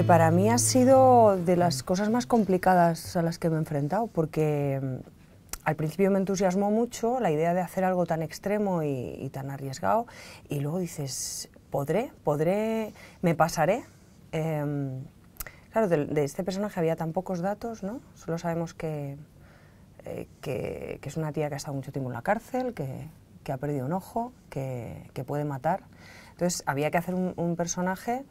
que para mí ha sido de las cosas más complicadas a las que me he enfrentado, porque mm, al principio me entusiasmó mucho la idea de hacer algo tan extremo y, tan arriesgado, y luego dices, ¿podré? ¿Podré? ¿Me pasaré? Em, claro, de, este personaje había tan pocos datos, ¿no? Solo sabemos eh, que, que, es una tía que ha estado mucho tiempo en la cárcel, que, que ha perdido un ojo, que, puede matar. Entonces había que hacer un, un personaje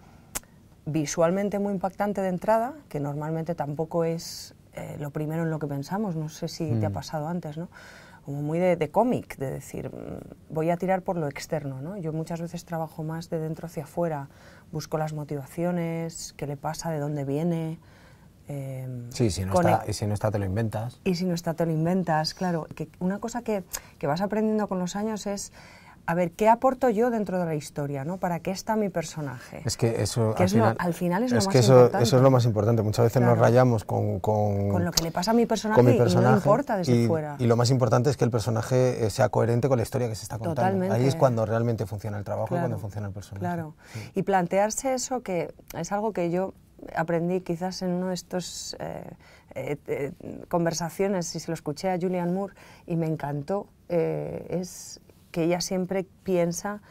visualmente muy impactante de entrada, que normalmente tampoco es eh, lo primero en lo que pensamos, no sé si te ha mm. pasado antes, ¿no? Como muy de, cómic, de decir, mm, voy a tirar por lo externo, ¿no? Yo muchas veces trabajo más de dentro hacia afuera, busco las motivaciones, qué le pasa, de dónde viene, em, sí, no, está, y si no está te lo inventas. Y si no está te lo inventas, claro. Que una cosa que, que, vas aprendiendo con los años es a ver, ¿qué aporto yo dentro de la historia? ¿no? ¿Para qué está mi personaje? Es que eso, al, final, es, lo más eso, importante. Eso es lo más importante. Muchas veces nos rayamos con, con, lo que le pasa a mi personaje, y no importa desde fuera. Y lo más importante es que el personaje eh, sea coherente con la historia que se está contando. Ahí es cuando realmente funciona el trabajo y cuando funciona el personaje. Claro. Y plantearse eso que es algo que yo aprendí quizás en uno de estos... Eh, eh, conversaciones y se lo escuché a Julian Moore y me encantó. es que ella siempre piensa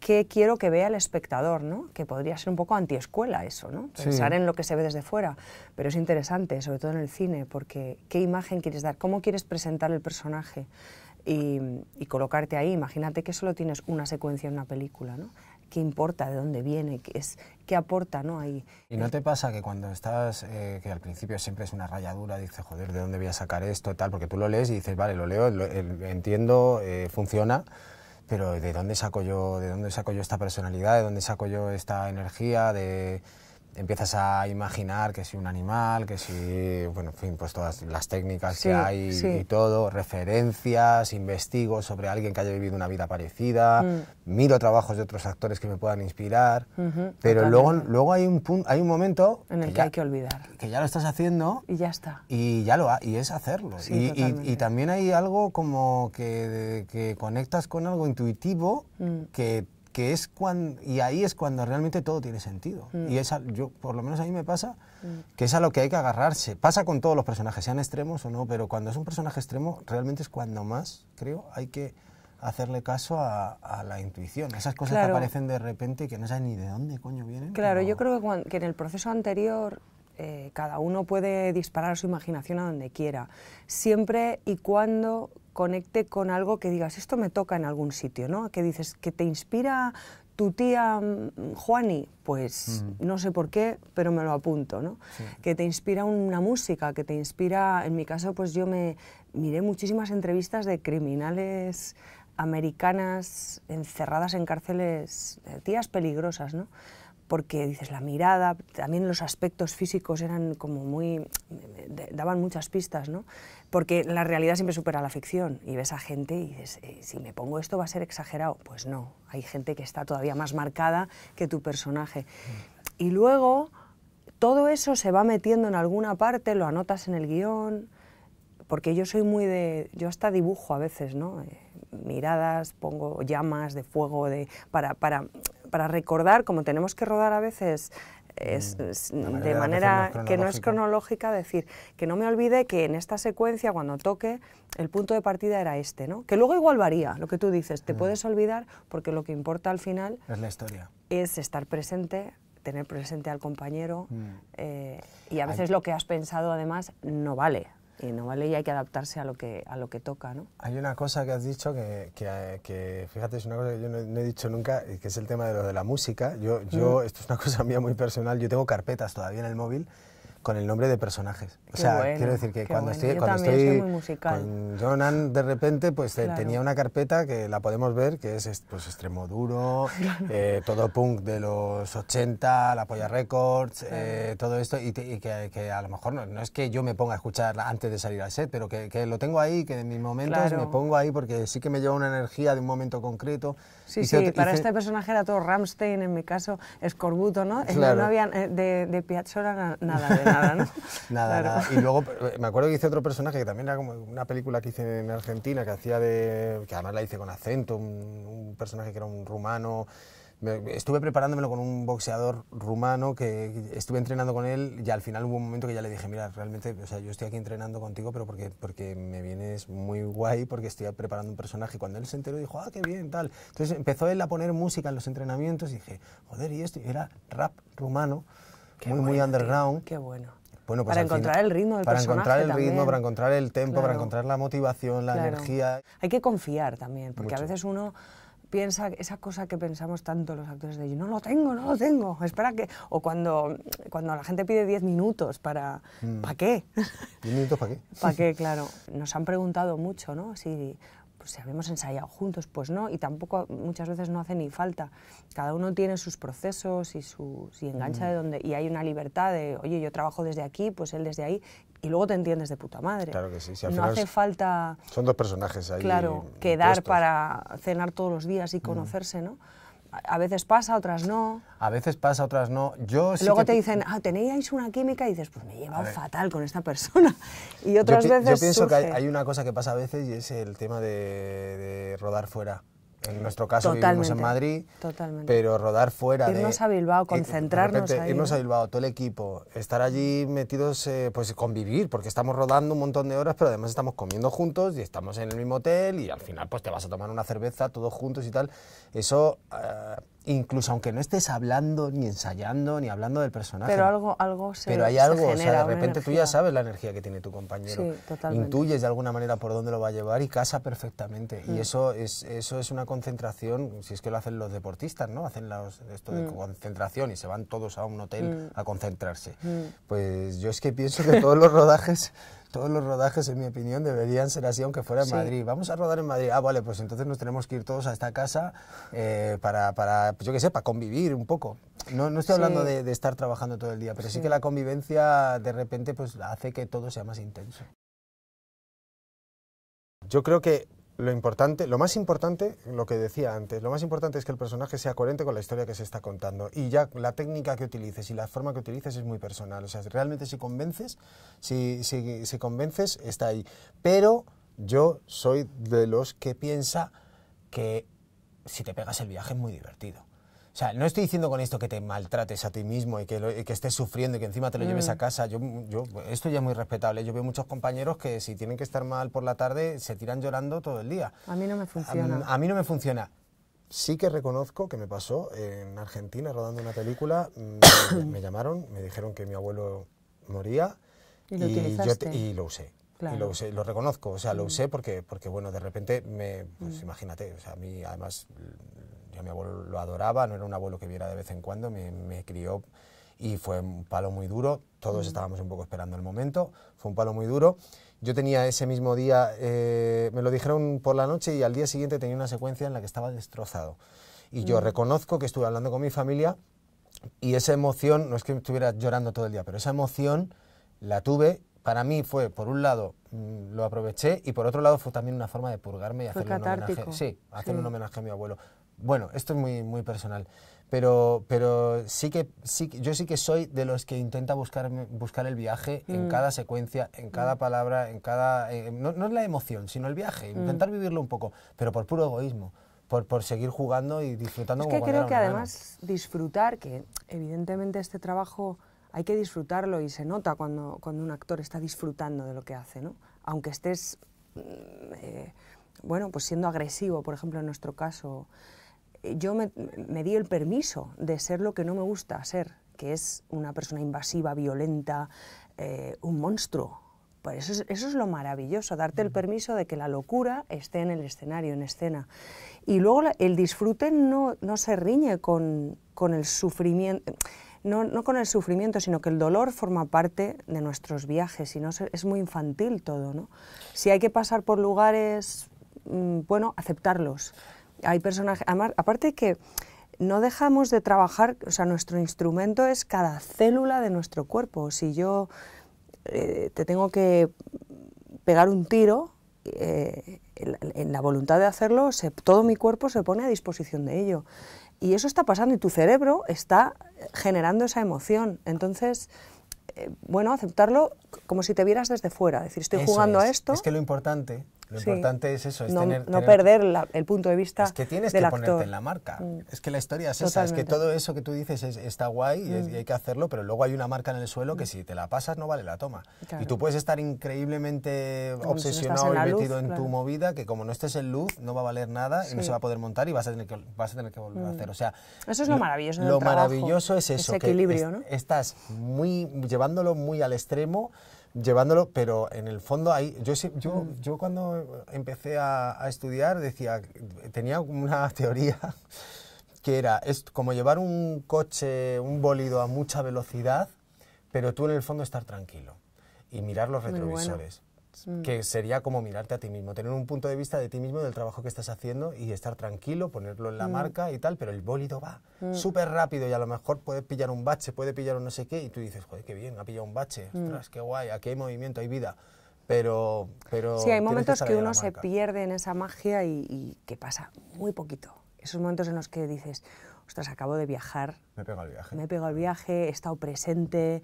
qué quiero que vea el espectador, ¿no? Que podría ser un poco antiescuela eso, ¿no? Pensar en lo que se ve desde fuera, pero es interesante, sobre todo en el cine, porque qué imagen quieres dar, cómo quieres presentar el personaje y, y colocarte ahí. Imagínate que solo tienes una secuencia en una película, ¿no? qué importa, de dónde viene, qué, es, qué aporta, ¿no? hay ¿Y no eh, te pasa que cuando estás, eh, que al principio siempre es una rayadura, dices, joder, ¿de dónde voy a sacar esto? Tal, porque tú lo lees y dices, vale, lo leo, entiendo, eh, funciona, pero ¿de dónde saco yo, de dónde saco yo esta personalidad? ¿De dónde saco yo esta energía? De empiezas a imaginar que si un animal, que si, bueno, en fin, pues todas las técnicas que hay y todo, referencias, investigo sobre alguien que haya vivido una vida parecida, mm. miro trabajos de otros actores que me puedan inspirar, pero luego, luego hay, un punto, hay un momento... En el que, hay que olvidar. Que ya lo estás haciendo... Y ya está. Y, ya lo ha, y es hacerlo. y, también hay algo como que, conectas con algo intuitivo mm. que que es cuando, y ahí es cuando realmente todo tiene sentido. Mm. Y esa, yo, por lo menos a mí me pasa mm. que es a lo que hay que agarrarse. Pasa con todos los personajes, sean extremos o no, pero cuando es un personaje extremo, realmente es cuando más, creo, hay que hacerle caso a, la intuición, esas cosas que aparecen de repente que no sabes ni de dónde coño vienen. Claro, yo creo que, en el proceso anterior eh, cada uno puede disparar su imaginación a donde quiera, siempre y cuando conecte con algo que digas, esto me toca en algún sitio, ¿no? Que dices, que te inspira tu tía mm, Juani, pues mm. no sé por qué, pero me lo apunto, ¿no? Que te inspira una música, que te inspira, en mi caso, pues yo me miré muchísimas entrevistas de criminales americanas encerradas en cárceles, tías peligrosas, ¿no? porque dices la mirada, también los aspectos físicos eran como muy daban muchas pistas, ¿no? Porque la realidad siempre supera la ficción y ves a gente y dices, eh, si me pongo esto va a ser exagerado, pues no, hay gente que está todavía más marcada que tu personaje. Mm. Y luego todo eso se va metiendo en alguna parte, lo anotas en el guión, porque yo soy muy de yo hasta dibujo a veces, ¿no? Eh, miradas, pongo llamas de fuego de, para, para, para recordar, como tenemos que rodar a veces es, mm. de manera que no es cronológica, decir, que no me olvide que en esta secuencia, cuando toque, el punto de partida era este, ¿no? Que luego igual varía, lo que tú dices, te mm. puedes olvidar porque lo que importa al final... Es la historia. Es estar presente, tener presente al compañero mm. eh, y a veces lo que has pensado además no vale, no vale y hay que adaptarse a lo que, a lo que toca. ¿no? Hay una cosa que has dicho que, que, fíjate, es una cosa que yo no, he dicho nunca, que es el tema de lo de la música. Yo, yo, mm. Esto es una cosa mía muy personal, yo tengo carpetas todavía en el móvil con el nombre de personajes. o sea, quiero decir que cuando estoy, cuando estoy con Jonan, de repente, pues eh, tenía una carpeta que la podemos ver, que es pues, extremo duro, eh, todo punk de los 80, la polla records, eh, todo esto, y, que, a lo mejor no, es que yo me ponga a escucharla antes de salir al set, pero que, lo tengo ahí, que en mis momentos me pongo ahí porque sí que me lleva una energía de un momento concreto. Sí, sí, para este personaje era todo Ramstein, en mi caso, Escorbuto, ¿no? No, había eh, de, de nada, de nada, ¿no? nada, nada. Y luego eh, me acuerdo que hice otro personaje que también era como una película que hice en Argentina, que hacía de. que además la hice con acento, un personaje que era un rumano. Estuve preparándomelo con un boxeador rumano que estuve entrenando con él y al final hubo un momento que ya le dije, mira, realmente, o sea, yo estoy aquí entrenando contigo, pero porque, porque me vienes muy guay, porque estoy preparando un personaje. Cuando él se enteró dijo, ah, qué bien, tal. Entonces empezó él a poner música en los entrenamientos y dije, joder, y esto, y era rap rumano, muy, muy underground. Qué, bueno. Pues para encontrar el ritmo del para encontrar el ritmo para encontrar el tempo para encontrar la motivación la energía hay que confiar también porque a veces uno piensa esa cosa que pensamos tanto los actores de yo no lo tengo, no lo tengo, espera que... O cuando, cuando la gente pide 10 minutos para... Mm. ¿Para qué? ¿10 minutos para qué? para qué, claro. Nos han preguntado mucho, ¿no? Si, pues, si habíamos ensayado juntos, pues no, y tampoco muchas veces no hace ni falta. Cada uno tiene sus procesos y, su, y engancha mm. de donde... Y hay una libertad de, oye, yo trabajo desde aquí, pues él desde ahí, y luego te entiendes de puta madre. Claro que sí. Si no hace falta... Son dos personajes ahí. Claro, quedar para cenar todos los días y mm. conocerse, ¿no? A veces pasa, otras no. A veces pasa, otras no. Yo Luego te dicen, ah, tenéis una química y dices, pues me he llevado fatal con esta persona. Y otras veces. Yo pienso que hay, una cosa que pasa a veces y es el tema de, de rodar fuera. En nuestro caso vivimos en Madrid, pero rodar fuera irnos a Bilbao, concentrarnos ahí, Irnos a Bilbao, todo el equipo, estar allí metidos, eh, pues convivir, porque estamos rodando un montón de horas, pero además estamos comiendo juntos y estamos en el mismo hotel y al final pues te vas a tomar una cerveza todos juntos y tal. Eso... Eh, incluso aunque no estés hablando, ni ensayando, ni hablando del personaje. Pero algo, algo se Pero hay algo, o sea, de repente tú ya sabes la energía que tiene tu compañero. Intuyes de alguna manera por dónde lo va a llevar y casa perfectamente. Y mm. eso es, eso es una concentración, si es que lo hacen los deportistas, ¿no? Hacen los, esto de mm. concentración y se van todos a un hotel mm. a concentrarse. Pues yo es que pienso que todos los rodajes todos los rodajes, en mi opinión, deberían ser así, aunque fuera en Madrid. Vamos a rodar en Madrid. Ah, vale, pues entonces nos tenemos que ir todos a esta casa eh, para, pues yo qué sé, para convivir un poco. No, no estoy hablando de, estar trabajando todo el día, pero sí. que la convivencia de repente pues hace que todo sea más intenso. Yo creo que lo importante, lo más importante, lo que decía antes, lo más importante es que el personaje sea coherente con la historia que se está contando. Y ya la técnica que utilices y la forma que utilices es muy personal. O sea, realmente si convences, si, si convences, está ahí. Pero yo soy de los que piensa que si te pegas el viaje es muy divertido. O sea, no estoy diciendo con esto que te maltrates a ti mismo y que, estés sufriendo y que encima te lo lleves a mm. casa. Yo, esto ya es muy respetable. Yo veo muchos compañeros que si tienen que estar mal por la tarde se tiran llorando todo el día. A mí no me funciona. a, mí no me funciona sí que reconozco que me pasó en Argentina rodando una película. Mm, me, llamaron, me dijeron que mi abuelo moría y lo, y lo usé. Y lo lo reconozco, o sea, lo mm. usé porque, porque bueno, de repente me, pues imagínate, o sea, a mí además yo a mi abuelo lo adoraba, no era un abuelo que viera de vez en cuando, me, crió y fue un palo muy duro, todos mm. estábamos un poco esperando el momento, fue un palo muy duro. Yo tenía ese mismo día, eh, me lo dijeron por la noche y al día siguiente tenía una secuencia en la que estaba destrozado. Y yo mm. reconozco que estuve hablando con mi familia y esa emoción, no es que estuviera llorando todo el día, pero esa emoción la tuve. Para mí fue, por un lado, mm, lo aproveché y por otro lado fue también una forma de purgarme y hacer un homenaje. Sí, hacer un homenaje a mi abuelo bueno, esto es muy, muy personal, pero, sí que, sí, yo sí que soy de los que intenta buscar, buscar el viaje en mm. cada secuencia, en cada mm. palabra, en cada... Eh, no, es la emoción, sino el viaje, mm. intentar vivirlo un poco, pero por puro egoísmo. Por, seguir jugando y disfrutando. Es que creo que además disfrutar, que evidentemente este trabajo hay que disfrutarlo y se nota cuando, cuando un actor está disfrutando de lo que hace, ¿no? Aunque estés, eh, bueno, pues siendo agresivo, por ejemplo, en nuestro caso yo me, di el permiso de ser lo que no me gusta ser, que es una persona invasiva, violenta, eh, un monstruo. Pues eso es, lo maravilloso, darte el permiso de que la locura esté en el escenario, en escena. Y luego el disfrute no, se riñe con, el sufrimiento, no, con el sufrimiento, sino que el dolor forma parte de nuestros viajes y no es muy infantil todo. Si hay que pasar por lugares, mm, bueno, aceptarlos. Hay personajes, aparte que no dejamos de trabajar, o sea, nuestro instrumento es cada célula de nuestro cuerpo. Si yo eh, te tengo que pegar un tiro, eh, en, la voluntad de hacerlo, todo mi cuerpo se pone a disposición de ello. Y eso está pasando y tu cerebro está generando esa emoción. Entonces, eh, bueno, aceptarlo como si te vieras desde fuera, decir, estoy jugando a esto. Es que lo importante lo importante es eso, es no, tener, no perder el punto de vista. Es que tienes del que ponerte en la marca. Mm. Es que la historia es esa, es que todo eso que tú dices está guay mm. y, hay que hacerlo, pero luego hay una marca en el suelo que mm. si te la pasas no vale la toma. Y tú puedes estar increíblemente obsesionado y metido en tu movida, que como no estés en luz no va a valer nada y no se va a poder montar y vas a tener que, vas a tener que volver a hacer. O sea, eso es lo, maravilloso. lo maravilloso es eso, equilibrio, que estás muy llevándolo muy al extremo llevándolo, pero en el fondo ahí, yo, yo, mm. yo cuando empecé a, estudiar decía, tenía una teoría que era es como llevar un coche, un bólido a mucha velocidad, pero tú en el fondo estar tranquilo y mirar los retrovisores. Mm. que sería como mirarte a ti mismo, tener un punto de vista de ti mismo, del trabajo que estás haciendo y estar tranquilo, ponerlo en la mm. marca y tal, pero el bólido va mm. súper rápido y a lo mejor puedes pillar un bache, puede pillar un no sé qué y tú dices, joder, qué bien, ha pillado un bache, ostras, qué guay, aquí hay movimiento, hay vida. Pero, pero sí, hay momentos que, uno se pierde en esa magia y, y que pasa muy poquito. Esos momentos en los que dices, ostras, acabo de viajar. Me he pegado el viaje. Me he pegado el viaje, he estado presente,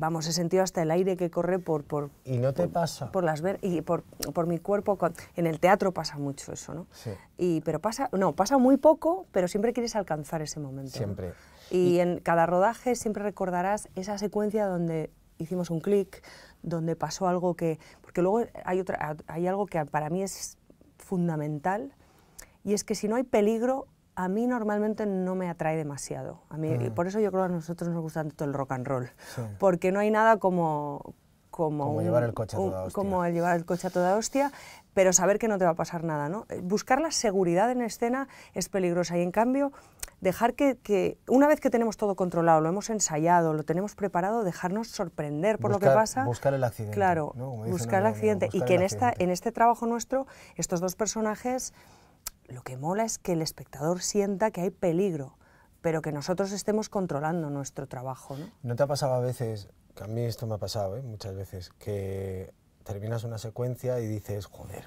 vamos, he sentido hasta el aire que corre por... por y no te pasa. Por las ver y por, mi cuerpo. en el teatro pasa mucho eso, ¿no? Sí. pero pasa, no, pasa muy poco, pero siempre quieres alcanzar ese momento. Siempre. Y, en cada rodaje siempre recordarás esa secuencia donde hicimos un clic, donde pasó algo que... Porque luego hay, otra, hay algo que para mí es fundamental, y es que si no hay peligro, a mí normalmente no me atrae demasiado. A mí, y por eso yo creo que a nosotros nos gusta tanto el rock and roll. Porque no hay nada como... Como, llevar el coche a toda hostia. Como llevar el coche a toda hostia, pero saber que no te va a pasar nada. ¿no? Eh, buscar la seguridad en escena es peligrosa y en cambio dejar que, una vez que tenemos todo controlado, lo hemos ensayado, lo tenemos preparado, dejarnos sorprender por lo que pasa. Buscar el accidente. Claro, buscar el accidente. y que en, esta, en este trabajo nuestro, estos dos personajes lo que mola es que el espectador sienta que hay peligro, pero que nosotros estemos controlando nuestro trabajo. ¿No, ¿No te ha pasado a veces, que a mí esto me ha pasado ¿eh? muchas veces, que terminas una secuencia y dices, joder,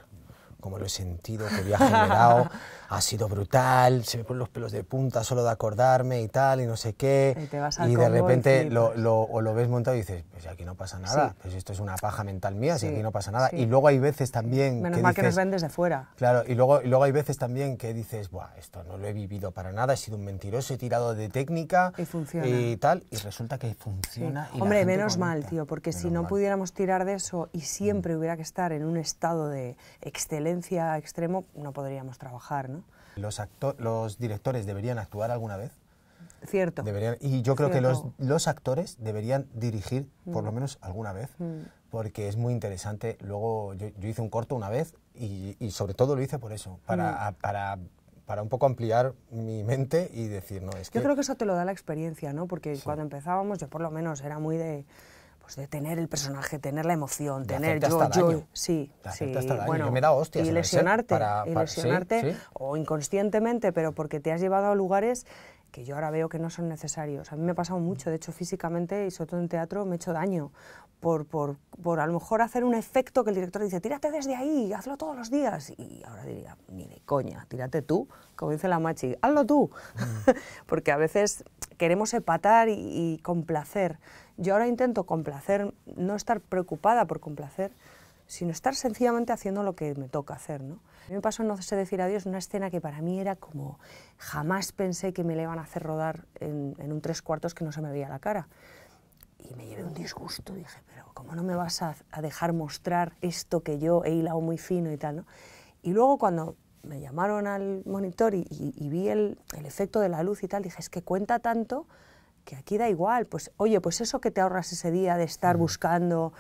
como lo he sentido, que había generado ha sido brutal, se me ponen los pelos de punta solo de acordarme y tal, y no sé qué. Y, vas y de repente lo, lo, o lo ves montado y dices, pues aquí no pasa nada, pues esto es una paja mental mía, si aquí no pasa nada. Y luego hay veces también... Menos mal que nos ven desde fuera. Claro, y luego, luego hay veces también que dices, Buah, esto no lo he vivido para nada, he sido un mentiroso, he tirado de técnica y, funciona. y tal, y resulta que funciona. Hombre, menos mal, tío, porque si no pudiéramos tirar de eso y siempre mm. hubiera que estar en un estado de excelencia, extremo, no podríamos trabajar. ¿no? ¿Los, ¿Los directores deberían actuar alguna vez? Cierto. y yo creo que los, actores deberían dirigir por lo mm. menos alguna vez, mm. porque es muy interesante. Luego yo, hice un corto una vez y, sobre todo lo hice por eso, mm. para, para, un poco ampliar mi mente y decir, no, es que... Yo creo que eso te lo da la experiencia, ¿no? Porque cuando empezábamos, yo por lo menos era muy de pues de tener el personaje, tener la emoción, tener yo, hasta yo, sí, de sí, hasta bueno, me da hostias y ¿eh? lesionarte, lesionarte o inconscientemente, pero porque te has llevado a lugares que yo ahora veo que no son necesarios. A mí me ha pasado mucho, de hecho físicamente y sobre todo en teatro me he hecho daño por, por, por, a lo mejor hacer un efecto que el director dice, tírate desde ahí, hazlo todos los días. Y ahora diría, ni de coña, tírate tú, como dice la machi, hazlo tú. Mm. Porque a veces queremos empatar y, y complacer. Yo ahora intento complacer, no estar preocupada por complacer, sino estar sencillamente haciendo lo que me toca hacer. ¿no? A me pasó No sé decir adiós, una escena que para mí era como jamás pensé que me le iban a hacer rodar en, un tres cuartos que no se me veía la cara. Y me llevé un disgusto, dije, pero ¿cómo no me vas a, dejar mostrar esto que yo he hilado muy fino y tal? Y luego cuando me llamaron al monitor y, vi el, el efecto de la luz y tal, dije, es que cuenta tanto que aquí da igual, pues oye, pues eso que te ahorras ese día de estar mm. buscando,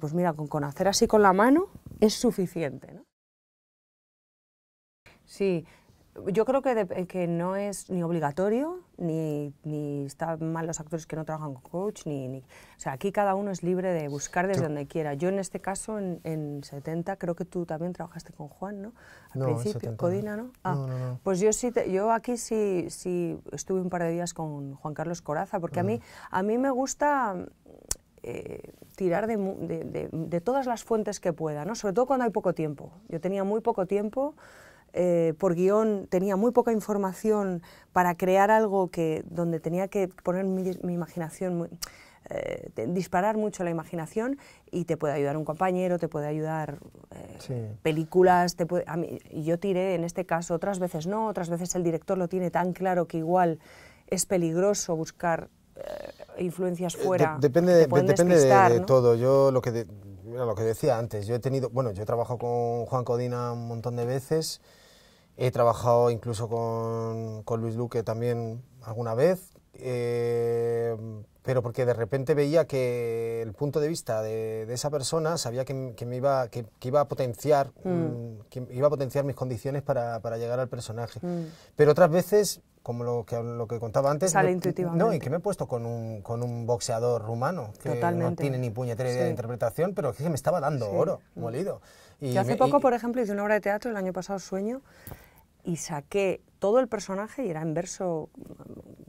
pues mira, con, con hacer así con la mano es suficiente. ¿no? Sí, yo creo que, eh, que no es ni obligatorio, ni, ni, están mal los actores que no trabajan con coach, ni, ni, o sea, aquí cada uno es libre de buscar desde donde quiera. Yo en este caso, en, 70, creo que tú también trabajaste con Juan, ¿no? Al principio, Codina, ¿no? Ah, no, pues yo sí, yo aquí sí, sí estuve un par de días con Juan Carlos Coraza, porque a, mí, a mí me gusta eh, tirar de, de, de, de todas las fuentes que pueda, ¿no? Sobre todo cuando hay poco tiempo. Yo tenía muy poco tiempo. Eh, por guión tenía muy poca información para crear algo que, donde tenía que poner mi, imaginación, eh, disparar mucho la imaginación y te puede ayudar un compañero, te puede ayudar eh, películas, te yo tiré en este caso, otras veces no, otras veces el director lo tiene tan claro que igual es peligroso buscar influencias fuera. depende, de, depende de, todo. Yo lo que, lo que decía antes, yo he tenido, bueno, yo he trabajado con Juan Codina un montón de veces He trabajado incluso con, Luis Luque también alguna vez, eh, pero porque de repente veía que el punto de vista de, esa persona sabía que, me iba, que, iba a potenciar mm. Mm, que iba a potenciar mis condiciones para, llegar al personaje. Mm. Pero otras veces como lo que, lo que contaba antes. Sale intuitivamente. No, y que me he puesto con un, boxeador rumano que no tiene ni puñetera idea de interpretación, pero que me estaba dando oro, molido. Yo hace poco, por ejemplo, hice una obra de teatro, el año pasado Sueño, y saqué todo el personaje, y era en verso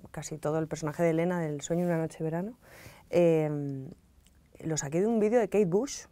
casi todo el personaje de Elena del Sueño una noche de verano, em, lo saqué de un vídeo de Kate Bush.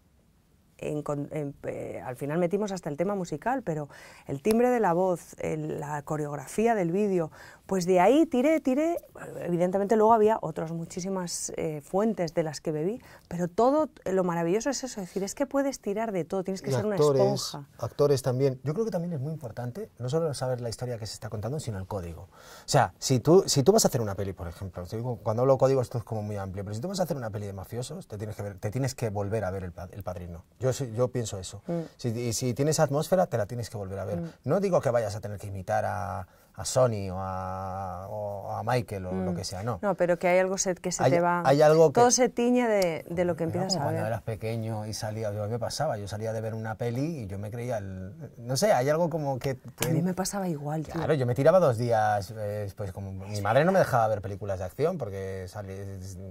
Eh, al final metimos hasta el tema musical, pero el timbre de la voz, la coreografía del vídeo, pues de ahí tiré, tiré. Evidentemente luego había otras muchísimas eh, fuentes de las que bebí, pero todo eh, lo maravilloso es eso, es decir, es que puedes tirar de todo, tienes que ser una esponja. Actores también. Yo creo que también es muy importante no solo saber la historia que se está contando, sino el código. O sea, si tú, si tú vas a hacer una peli, por ejemplo, cuando hablo de código esto es como muy amplio, pero si tú vas a hacer una peli de mafiosos, te tienes que, ver, te tienes que volver a ver el, el padrino. Yo, yo pienso eso. Mm. y Si, tienes atmósfera, te la tienes que volver a ver. Mm. No digo que vayas a tener que imitar a a Sony o a, Michael o lo mm. que sea, no. No, pero que hay algo que se te va... Hay algo que... Todo se tiñe de, lo que empiezas a ver. cuando eras pequeño y salía, yo me pasaba, yo salía de ver una peli y yo me creía, el, no sé, hay algo como que... A mí me pasaba igual, Claro, yo me tiraba dos días, después. Eh, pues como mi madre no me dejaba ver películas de acción porque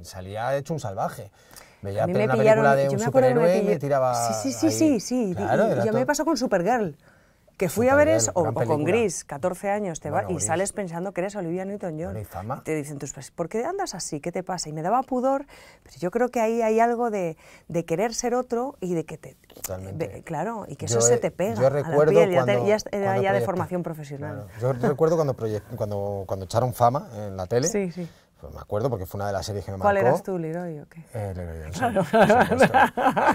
salía, hecho un salvaje. Me a una película de un superhéroe y me, tiraba Sí, sí, sí, sí, yo me pasó con Supergirl que fui a ver eso, o, con Gris, 14 años, te y sales pensando que eres Olivia Newton-John. te dicen tus padres, ¿por qué andas así? ¿Qué te pasa? Y me daba pudor, pero yo creo que ahí hay algo de, querer ser otro y de que te... claro, y que eso se te pega ya, de formación profesional. Yo recuerdo cuando, cuando, cuando echaron fama en la tele. Sí, sí pues me acuerdo porque fue una de las series que me marcó. ¿Cuál eras tú, Leroy o qué? Eh, Leroy Johnson.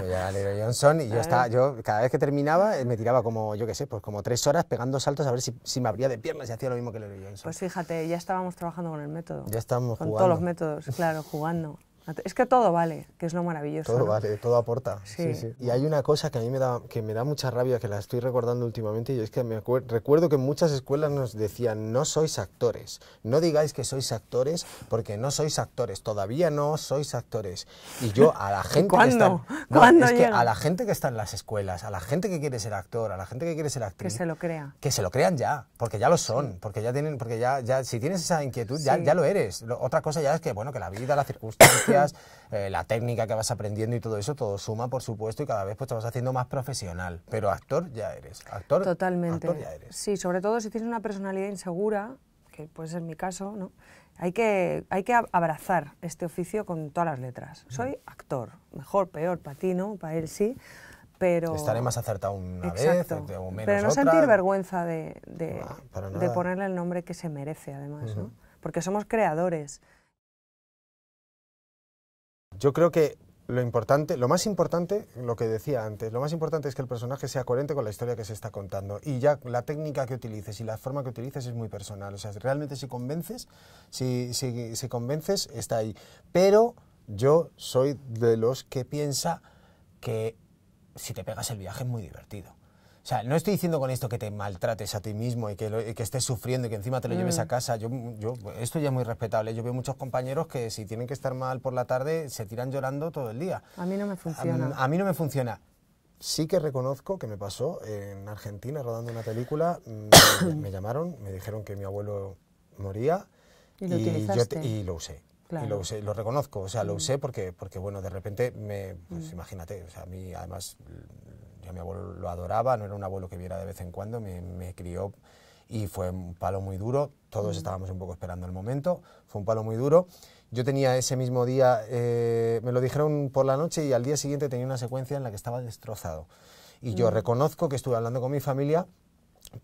Yo Leroy Johnson y yo, estaba, yo cada vez que terminaba eh, me tiraba como, yo qué sé, pues como tres horas pegando saltos a ver si, me abría de piernas y hacía lo mismo que Leroy Johnson. Pues fíjate, ya estábamos trabajando con el método. Ya estábamos jugando. Con todos los métodos, claro, jugando. Es que todo vale, que es lo maravilloso. Todo vale, todo aporta. Sí. Y hay una cosa que a mí me da, que me da mucha rabia, que la estoy recordando últimamente, y es que me recuerdo que muchas escuelas nos decían, no sois actores, no digáis que sois actores porque no sois actores, todavía no sois actores. Y yo a la gente que está, ¿Cuándo es que a la gente que está en las escuelas, a la gente que quiere ser actor, a la gente que quiere ser actriz, que se lo crean Que se lo crean ya, porque ya lo son, porque ya tienen, porque ya, si tienes esa inquietud ya, lo eres. otra cosa ya es que bueno, que la vida, la circunstancia eh, la técnica que vas aprendiendo y todo eso, todo suma, por supuesto, y cada vez pues te vas haciendo más profesional. Pero actor ya eres. Actor, Totalmente. Actor Sí, sobre todo si tienes una personalidad insegura, que puede ser mi caso, ¿no? Hay que, hay que abrazar este oficio con todas las letras. Soy actor, mejor, peor, para ti no, para él sí, pero... Estaré más acertado una Exacto. vez o menos Pero no sentir vergüenza de, de, ponerle el nombre que se merece, además, ¿no? Porque somos creadores, yo creo que lo importante, lo más importante, lo que decía antes, lo más importante es que el personaje sea coherente con la historia que se está contando. Y ya la técnica que utilices y la forma que utilices es muy personal. O sea, realmente si convences, si, si, si convences, está ahí. Pero yo soy de los que piensa que si te pegas el viaje es muy divertido. O sea, no estoy diciendo con esto que te maltrates a ti mismo y que, estés sufriendo y que encima te lo lleves a mm. casa. Yo, yo, esto ya es muy respetable. Yo veo muchos compañeros que si tienen que estar mal por la tarde se tiran llorando todo el día. A mí no me funciona. A, mí no me funciona. Sí que reconozco que me pasó en Argentina rodando una película. Mm, me, llamaron, me dijeron que mi abuelo moría y lo, y lo usé. Y lo usé, lo reconozco, o sea, lo mm. usé porque, porque bueno, de repente me, pues imagínate, a mí además mi abuelo lo adoraba, no era un abuelo que viera de vez en cuando, me, crió y fue un palo muy duro. Todos mm. estábamos un poco esperando el momento, fue un palo muy duro. Yo tenía ese mismo día, eh, me lo dijeron por la noche y al día siguiente tenía una secuencia en la que estaba destrozado. Y yo mm. reconozco que estuve hablando con mi familia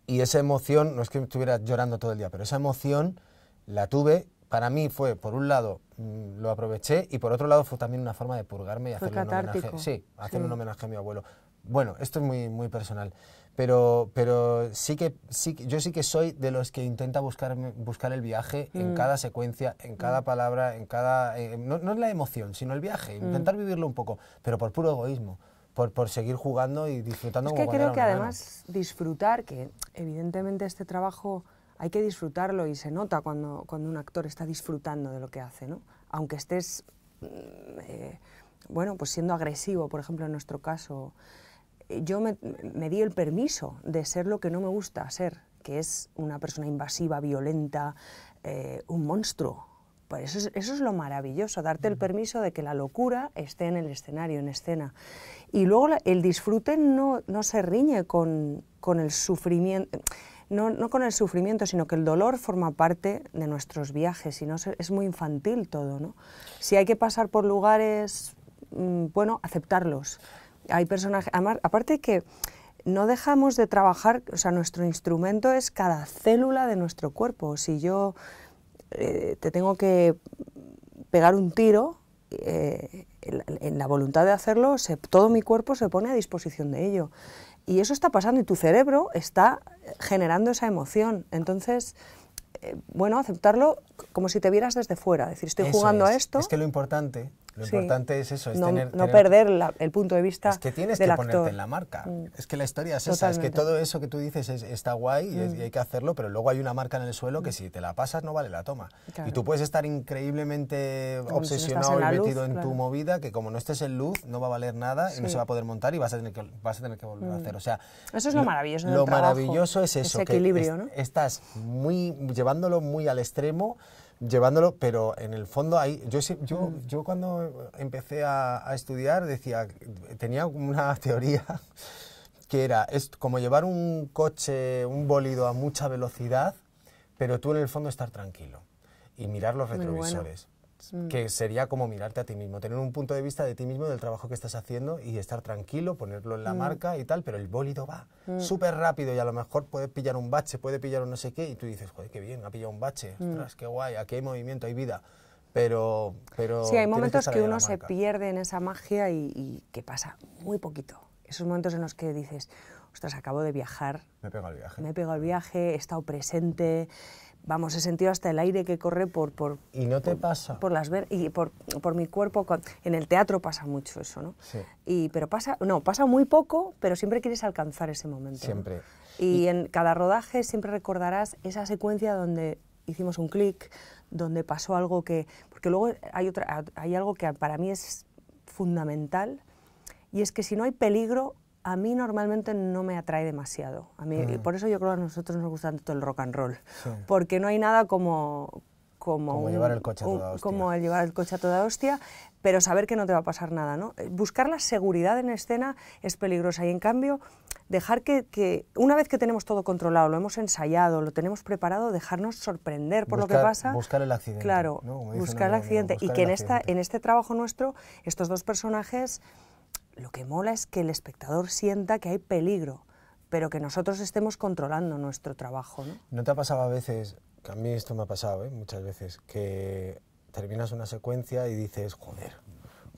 y esa emoción, no es que estuviera llorando todo el día, pero esa emoción la tuve. Para mí fue, por un lado, mm, lo aproveché y por otro lado fue también una forma de purgarme y un homenaje. Sí, hacer un homenaje a mi abuelo bueno, esto es muy, muy personal, pero, pero sí que, sí, yo sí que soy de los que intenta buscar, buscar el viaje en mm. cada secuencia, en cada mm. palabra, en cada... Eh, no, no, es la emoción, sino el viaje, mm. intentar vivirlo un poco, pero por puro egoísmo. Por, seguir jugando y disfrutando es que creo que además disfrutar que evidentemente este trabajo hay que disfrutarlo y se nota cuando, cuando un actor está disfrutando de lo que hace no aunque estés eh, bueno pues siendo agresivo por ejemplo en nuestro caso yo me, me di el permiso de ser lo que no me gusta ser, que es una persona invasiva, violenta, eh, un monstruo. Pues eso, es, lo maravilloso, darte el mm. permiso de que la locura esté en el escenario, en escena. Y luego el disfrute no, se riñe con, con el sufrimiento. No, con el sufrimiento, sino que el dolor forma parte de nuestros viajes y no es muy infantil todo, ¿no? Si hay que pasar por lugares, mm, bueno, aceptarlos. Hay personajes, aparte que no dejamos de trabajar, o sea, nuestro instrumento es cada célula de nuestro cuerpo. Si yo eh, te tengo que pegar un tiro, eh, en, la voluntad de hacerlo, todo mi cuerpo se pone a disposición de ello. Y eso está pasando y tu cerebro está generando esa emoción. Entonces, eh, bueno, aceptarlo como si te vieras desde fuera, decir, estoy jugando a esto. Es que lo importante lo importante es eso, es no, tener, no perder el punto de vista. Es que tienes que ponerte en la marca. Mm. Es que la historia es esa, es que todo eso que tú dices está guay mm. y, hay que hacerlo, pero luego hay una marca en el suelo que mm. si te la pasas no vale la toma. Y tú puedes estar increíblemente obsesionado y metido en tu movida, que como no estés en luz no va a valer nada y no se va a poder montar y vas a tener que, vas a tener que volver a hacer. O sea, eso es lo, maravilloso. Lo maravilloso es eso, equilibrio, que estás muy llevándolo muy al extremo llevándolo, pero en el fondo ahí, yo, yo, mm. yo cuando empecé a, estudiar decía, tenía una teoría que era, es como llevar un coche, un bólido a mucha velocidad, pero tú en el fondo estar tranquilo y mirar los retrovisores. Mm. que sería como mirarte a ti mismo, tener un punto de vista de ti mismo, del trabajo que estás haciendo y estar tranquilo, ponerlo en la mm. marca y tal, pero el bólido va mm. súper rápido y a lo mejor puedes pillar un bache, puede pillar un no sé qué y tú dices, joder, qué bien, ha pillado un bache, ostras, qué guay, aquí hay movimiento, hay vida. Pero, pero sí, hay momentos que, uno se pierde en esa magia y, que pasa muy poquito. Esos momentos en los que dices, ostras, acabo de viajar. Me he pegado el viaje. Me he el viaje, he estado presente, vamos, he sentido hasta el aire que corre por... por ¿Y no te pasa? Por las ver y por, mi cuerpo. En el teatro pasa mucho eso, ¿no? Sí. pero pasa, no, pasa muy poco, pero siempre quieres alcanzar ese momento. Siempre. Y, en cada rodaje siempre recordarás esa secuencia donde hicimos un clic, donde pasó algo que... Porque luego hay, otra, hay algo que para mí es fundamental, y es que si no hay peligro, a mí normalmente no me atrae demasiado. A mí, mm. por eso yo creo que a nosotros nos gusta tanto el rock and roll. Porque no hay nada como... Como, llevar el coche a toda hostia. Como llevar el coche a toda hostia, pero saber que no te va a pasar nada. ¿no? Eh, buscar la seguridad en escena es peligrosa y en cambio dejar que, una vez que tenemos todo controlado, lo hemos ensayado, lo tenemos preparado, dejarnos sorprender por lo que pasa. Buscar el accidente. Claro, buscar el accidente. y que en, esta, en este trabajo nuestro, estos dos personajes lo que mola es que el espectador sienta que hay peligro, pero que nosotros estemos controlando nuestro trabajo. ¿No, ¿No te ha pasado a veces, que a mí esto me ha pasado ¿eh? muchas veces, que terminas una secuencia y dices, joder,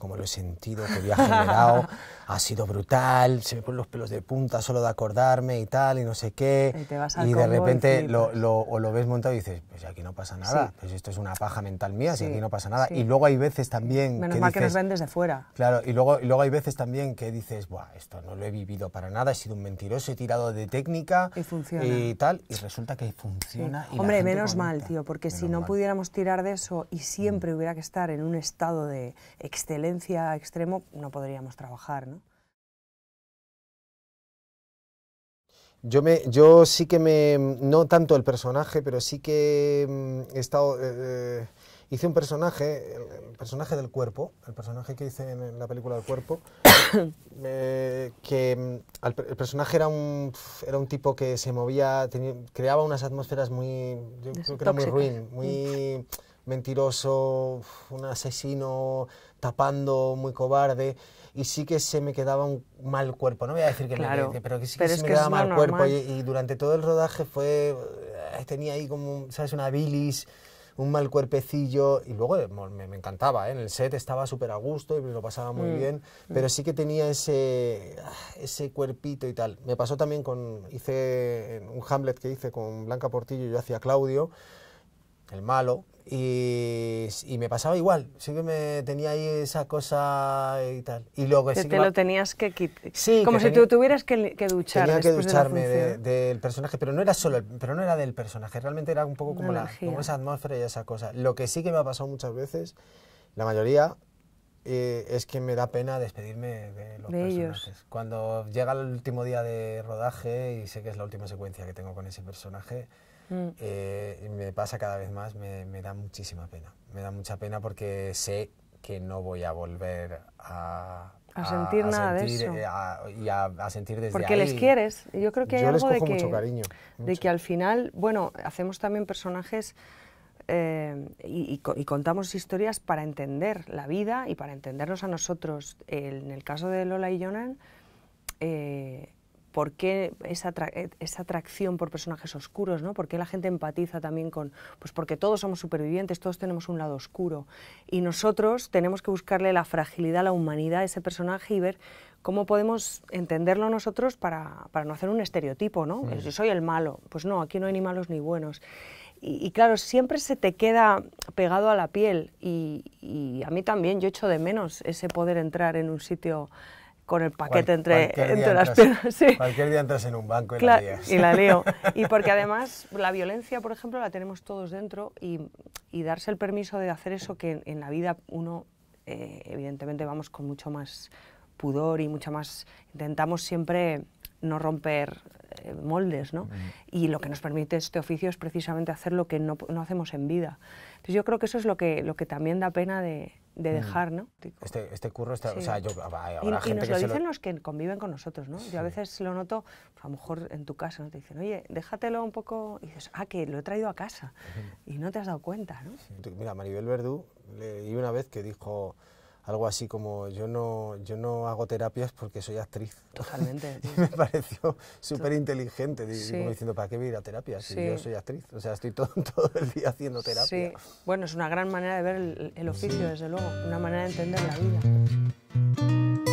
como lo he sentido, que había generado, ha sido brutal, se me ponen los pelos de punta solo de acordarme y tal, y no sé qué. Y, de repente lo, lo ves montado y dices, pues aquí no pasa nada, pues esto es una paja mental mía, si aquí no pasa nada. Y luego hay veces también... Menos mal que nos ven desde fuera. Claro, y luego, luego hay veces también que dices, Buah, esto no lo he vivido para nada, he sido un mentiroso, he tirado de técnica y, funciona. y tal, y resulta que funciona. Hombre, menos mal, tío, porque si no pudiéramos tirar de eso y siempre mm. hubiera que estar en un estado de excelencia, extremo no podríamos trabajar, ¿no? Yo, me, yo sí que me, no tanto el personaje, pero sí que mm, he estado, eh, eh, hice un personaje, el, personaje del cuerpo, el personaje que hice en, la película del cuerpo, que mm, el personaje era un, era un tipo que se movía, creaba unas atmósferas muy, yo creo que muy ruin, muy mm. mentiroso, un asesino, tapando, muy cobarde, y sí que se me quedaba un mal cuerpo. No voy a decir que claro, me pero que sí que se me quedaba mal cuerpo. Y, durante todo el rodaje fue. Eh, tenía ahí como, ¿sabes? Una bilis un mal cuerpecillo y luego eh, me, encantaba, ¿eh? en el set estaba súper a gusto y lo pasaba muy mm, bien, mm. pero sí que tenía ese, ese cuerpito y tal. Me pasó también con, hice un Hamlet que hice con Blanca Portillo, yo hacía Claudio, el malo, y, me pasaba igual, sí que me tenía ahí esa cosa y tal. Y luego que, te lo tenías que quitar. como si tú tuvieras que, que duchar. Tenía que ducharme del personaje, pero no era solo, pero no era del personaje, realmente era un poco como, la, como, esa atmósfera y esa cosa. Lo que sí que me ha pasado muchas veces, la mayoría, eh, es que me da pena despedirme de los personajes. Ellos. Cuando llega el último día de rodaje y sé que es la última secuencia que tengo con ese personaje, Mm. Eh, y me pasa cada vez más, me, da muchísima pena. Me da mucha pena porque sé que no voy a volver a... sentir nada de eso. Eh, a, a, sentir Porque les quieres. Yo creo que hay Yo algo de que, mucho de que al final, bueno, hacemos también personajes eh, y, contamos historias para entender la vida y para entendernos a nosotros. en el caso de Lola y Jonan, por qué eh, esa, atracción por personajes oscuros, ¿no? por qué la gente empatiza también con... Pues porque todos somos supervivientes, todos tenemos un lado oscuro y nosotros tenemos que buscarle la fragilidad, la humanidad a ese personaje y ver cómo podemos entenderlo nosotros para, no hacer un estereotipo, ¿no? Yo soy el malo, pues no, aquí no hay ni malos ni buenos. Y, claro, siempre se te queda pegado a la piel y, a mí también, yo echo de menos ese poder entrar en un sitio con el paquete entre, entre las piernas. Cualquier día entras en un banco y la leo. Y porque además la violencia, por ejemplo, la tenemos todos dentro y, darse el permiso de hacer eso que en, la vida uno, eh, evidentemente, vamos con mucho más pudor y mucha más... Intentamos siempre no romper eh, moldes, ¿no? Y lo que nos permite este oficio es precisamente hacer lo que no, no, hacemos en vida. Entonces yo creo que eso es lo que, lo que también da pena de, de mm. dejar, ¿no? Este, este, curro está, o sea, yo, y, nos lo dicen los que conviven con nosotros, ¿no? Yo a veces lo noto, a lo mejor en tu casa, ¿no? Te dicen, oye, déjatelo un poco, y dices, ah, que lo he traído a casa, y no te has dado cuenta, ¿no? Mira, Maribel Verdú, leí una vez que dijo, algo así como yo no, yo no hago terapias porque soy actriz. Totalmente. y me pareció súper inteligente, diciendo, ¿para qué voy a ir a terapia si yo soy actriz? O sea, estoy todo, el día haciendo terapia. Sí, bueno, es una gran manera de ver el, oficio, desde luego, una manera de entender la vida.